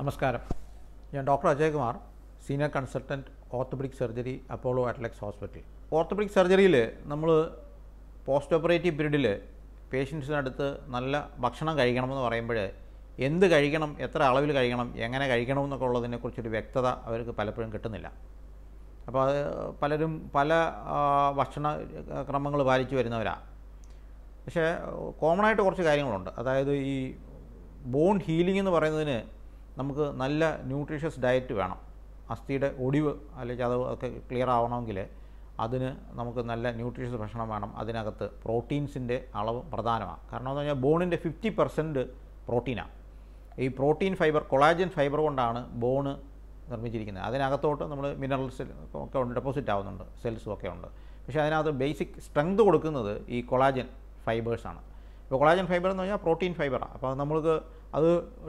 നമസ്കാരം ഞാൻ doctor Ajayakumar senior consultant orthopaedic surgery Apollo Adlux hospital orthopaedic സർജറിയിൽ നമ്മൾ പോസ്റ്റ് ഓപ്പറേറ്റീവ് പീരീഡിൽ പേഷ്യൻസിനടുത്ത് നല്ല ഭക്ഷണം കഴിക്കണമെന്ന് പറയുമ്പോൾ എന്ത് കഴിക്കണം എത്ര അളവിൽ കഴിക്കണം എങ്ങനെ കഴിക്കണം എന്നൊക്കെ ഉള്ളതിനെക്കുറിച്ചൊരു വ്യക്തത അവർക്ക് പലപ്പോഴും കിട്ടുന്നില്ല അപ്പോൾ അത് പലരും പല ഭക്ഷണ ക്രമങ്ങൾ പാലിച്ചു വരുന്നവരാണ് പക്ഷേ കോമണായിട്ട് കുറച്ച് കാര്യങ്ങളുണ്ട് അതായത് ഈ ബോൺ ഹീലിംഗ് എന്ന് പറയുന്നതിന് നമുക്ക് നല്ല ന്യൂട്രീഷ്യസ് ഡയറ്റ് വേണം അസ്ഥിയുടെ ഒടിവ് അല്ലെങ്കിൽ അത് ഒക്കെ ക്ലിയർ ആവണമെങ്കിൽ അതിന് നമുക്ക് നല്ല ന്യൂട്രീഷ്യസ് ഭക്ഷണം വേണം അതിനകത്ത് പ്രോട്ടീൻസിൻ്റെ അളവ് പ്രധാനമാണ് കാരണം എന്ന് പറഞ്ഞാൽ ബോണിൻ്റെ ഫിഫ്റ്റി പെർസെൻറ്റ് പ്രോട്ടീനാണ് ഈ പ്രോട്ടീൻ ഫൈബർ കൊളാജൻ ഫൈബർ കൊണ്ടാണ് ബോണ് നിർമ്മിച്ചിരിക്കുന്നത് അതിനകത്തോട്ട് നമ്മൾ മിനറൽസ് ഒക്കെ ഡെപ്പോസിറ്റ് ആവുന്നുണ്ട് സെൽസും ഒക്കെ ഉണ്ട് പക്ഷേ അതിനകത്ത് ബേസിക് സ്ട്രെങ്ത് കൊടുക്കുന്നത് ഈ കൊളാജൻ ഫൈബേഴ്സാണ് ഇപ്പോൾ കൊളാജൻ ഫൈബർ എന്ന് പറഞ്ഞാൽ പ്രോട്ടീൻ ഫൈബറാണ് അപ്പോൾ നമ്മൾക്ക് അത്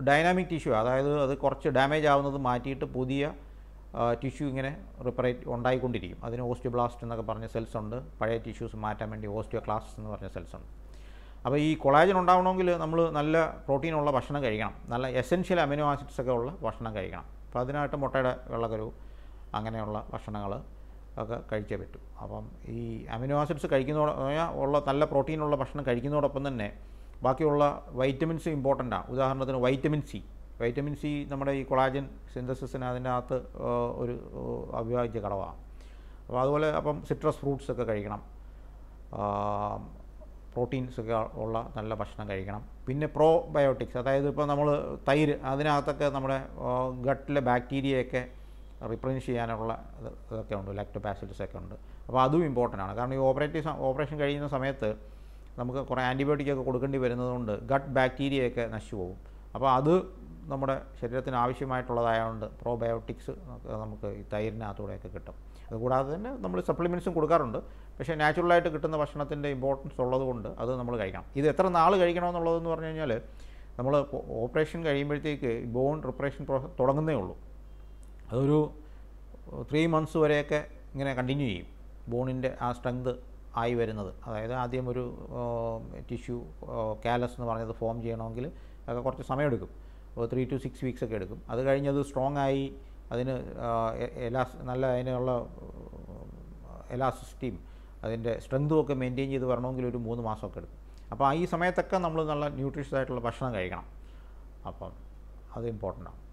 ഡൈനാമിക് ടിഷ്യൂ അതായത് അത് കുറച്ച് ഡാമേജ് ആവുന്നത് മാറ്റിയിട്ട് പുതിയ ടിഷ്യൂ ഇങ്ങനെ റിപ്പറേറ്റ് ഉണ്ടായിക്കൊണ്ടിരിക്കും അതിന് ഓസ്റ്റിയോബ്ലാസ്റ്റ് എന്നൊക്കെ പറഞ്ഞ സെൽസ് ഉണ്ട് പഴയ ടിഷ്യൂസ് മാറ്റാൻ വേണ്ടി ഓസ്റ്റിയോ ക്ലാസ്റ്റ് എന്ന് പറഞ്ഞ സെൽസ് ഉണ്ട് അപ്പോൾ ഈ കൊളാജൻ ഉണ്ടാവണമെങ്കിൽ നമ്മൾ നല്ല പ്രോട്ടീനുള്ള ഭക്ഷണം കഴിക്കണം നല്ല എസെൻഷ്യൽ അമിനോ ആസിഡ്സ് ഒക്കെ ഉള്ള ഭക്ഷണം കഴിക്കണം അപ്പോൾ അതിനായിട്ട് മുട്ടയുടെ വെള്ളക്കരു അങ്ങനെയുള്ള ഭക്ഷണങ്ങൾ ഒക്കെ കഴിച്ചേ പറ്റൂ അപ്പം ഈ അമിനോ ആസിഡ്സ് കഴിക്കുന്നതോടെ ഉള്ള നല്ല പ്രോട്ടീനുള്ള ഭക്ഷണം കഴിക്കുന്നതോടൊപ്പം തന്നെ ബാക്കിയുള്ള വൈറ്റമിൻസ് ഇമ്പോർട്ടൻ്റ് ആണ് ഉദാഹരണത്തിന് വൈറ്റമിൻ സി വൈറ്റമിൻ സി നമ്മുടെ ഈ കൊളാജൻ സിന്തസിസിന് അതിനകത്ത് ഒരു അവിഭാജ്യ ഘടകമാണ് അപ്പോൾ അതുപോലെ അപ്പം സിട്രസ് ഫ്രൂട്ട്സ് ഒക്കെ കഴിക്കണം പ്രോട്ടീൻസ് ഒക്കെ ഉള്ള നല്ല ഭക്ഷണം കഴിക്കണം പിന്നെ പ്രോബയോട്ടിക്സ് അതായത് ഇപ്പോൾ നമ്മൾ തൈര് അതിനകത്തൊക്കെ നമ്മുടെ ഗട്ടിലെ ബാക്ടീരിയയൊക്കെ റിപ്രസെൻറ്റ് ചെയ്യാനുള്ള ഇതൊക്കെ ഉണ്ട് ലാക്ടോപാസിറ്റിസ് ഒക്കെ ഉണ്ട് അപ്പോൾ അതും ഇമ്പോർട്ടൻ്റ് ആണ് കാരണം ഈ ഓപ്പറേറ്റീവ് ഓപ്പറേഷൻ കഴിയുന്ന സമയത്ത് നമുക്ക് കുറേ ആൻറ്റിബയോട്ടിക് ഒക്കെ കൊടുക്കേണ്ടി വരുന്നതുകൊണ്ട് ഗട്ട് ബാക്ടീരിയയൊക്കെ നശിച്ചു പോകും അപ്പോൾ അത് നമ്മുടെ ശരീരത്തിന് ആവശ്യമായിട്ടുള്ളതായതുകൊണ്ട് പ്രോബയോട്ടിക്സ് നമുക്ക് ഈ തൈരിനകത്തൂടെയൊക്കെ കിട്ടും അതുകൂടാതെ തന്നെ നമ്മൾ സപ്ലിമെൻറ്റ്സും കൊടുക്കാറുണ്ട് പക്ഷേ നാച്ചുറലായിട്ട് കിട്ടുന്ന ഭക്ഷണത്തിൻ്റെ ഇമ്പോർട്ടൻസ് ഉള്ളതുകൊണ്ട് അത് നമ്മൾ കഴിക്കണം ഇത് എത്ര നാൾ കഴിക്കണമെന്നുള്ളതെന്ന് പറഞ്ഞു കഴിഞ്ഞാൽ നമ്മൾ ഓപ്പറേഷൻ കഴിയുമ്പോഴത്തേക്ക് ബോൺ റിപ്പറേഷൻ പ്രോസസ് തുടങ്ങുന്നേ ഉള്ളൂ അതൊരു ത്രീ മന്ത്സ് വരെയൊക്കെ ഇങ്ങനെ കണ്ടിന്യൂ ചെയ്യും ബോണിൻ്റെ ആ സ്ട്രെങ്ത് ആയി വരുന്നത് അതായത് ആദ്യം ഒരു ടിഷ്യൂ കാലസ് എന്ന് പറഞ്ഞത് ഫോം ചെയ്യണമെങ്കിൽ അതൊക്കെ കുറച്ച് സമയമെടുക്കും ഒരു ത്രീ ടു സിക്സ് വീക്സ് ഒക്കെ എടുക്കും അത് കഴിഞ്ഞ് അത് സ്ട്രോങ് ആയി അതിന് എലാ നല്ല അതിനുള്ള എലാസിസ്റ്റിയും അതിൻ്റെ സ്ട്രെങ്തും ഒക്കെ മെയിൻറ്റെയിൻ ചെയ്ത് വരണമെങ്കിൽ ഒരു മൂന്ന് മാസമൊക്കെ എടുക്കും അപ്പോൾ ഈ സമയത്തൊക്കെ നമ്മൾ നല്ല ന്യൂട്രീഷ്യസ് ആയിട്ടുള്ള ഭക്ഷണം കഴിക്കണം അപ്പം അത് ഇമ്പോർട്ടൻ്റ് ആണ്